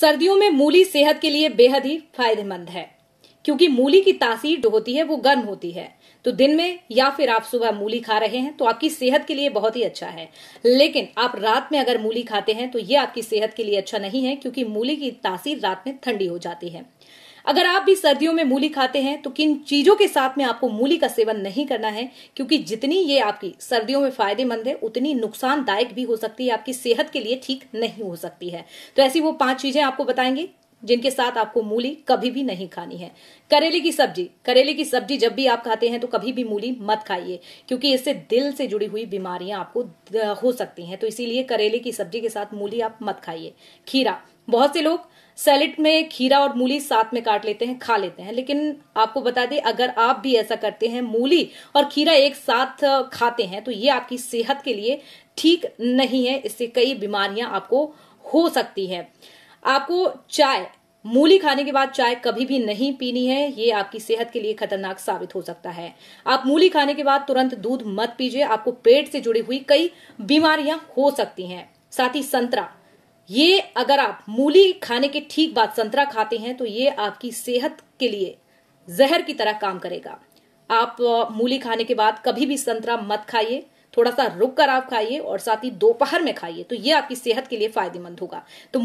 सर्दियों में मूली सेहत के लिए बेहद ही फायदेमंद है क्योंकि मूली की तासीर जो होती है वो गर्म होती है तो दिन में या फिर आप सुबह मूली खा रहे हैं तो आपकी सेहत के लिए बहुत ही अच्छा है लेकिन आप रात में अगर मूली खाते हैं तो ये आपकी सेहत के लिए अच्छा नहीं है क्योंकि मूली की तासीर रात में ठंडी हो जाती है अगर आप भी सर्दियों में मूली खाते हैं तो किन चीजों के साथ में आपको मूली का सेवन नहीं करना है क्योंकि जितनी ये आपकी सर्दियों में फायदेमंद है उतनी नुकसानदायक भी हो सकती है आपकी सेहत के लिए ठीक नहीं हो सकती है तो ऐसी वो पांच चीजें आपको बताएंगे जिनके साथ आपको मूली कभी भी नहीं खानी है करेले की सब्जी करेले की सब्जी जब भी आप खाते हैं तो कभी भी मूली मत खाइए क्योंकि इससे दिल से जुड़ी हुई बीमारियां आपको हो सकती हैं तो इसीलिए करेले की सब्जी के साथ मूली आप मत खाइए खीरा बहुत से लोग सैलिड में खीरा और मूली साथ में काट लेते हैं खा लेते हैं लेकिन आपको बता दें अगर आप भी ऐसा करते हैं मूली और खीरा एक साथ खाते हैं तो ये आपकी सेहत के लिए ठीक नहीं है इससे कई बीमारियां आपको हो सकती है आपको चाय मूली खाने के बाद चाय कभी भी नहीं पीनी है ये आपकी सेहत के लिए खतरनाक साबित हो सकता है आप मूली खाने के बाद तुरंत दूध मत पीजिए आपको पेट से जुड़ी हुई कई बीमारियां हो सकती हैं साथ ही संतरा ये अगर आप मूली खाने के ठीक बाद संतरा खाते हैं तो ये आपकी सेहत के लिए जहर की तरह काम करेगा आप मूली खाने के बाद कभी भी संतरा मत खाइए थोड़ा सा रुक कर आप खाइए और साथ ही दोपहर में खाइए तो ये आपकी सेहत के लिए फायदेमंद होगा तो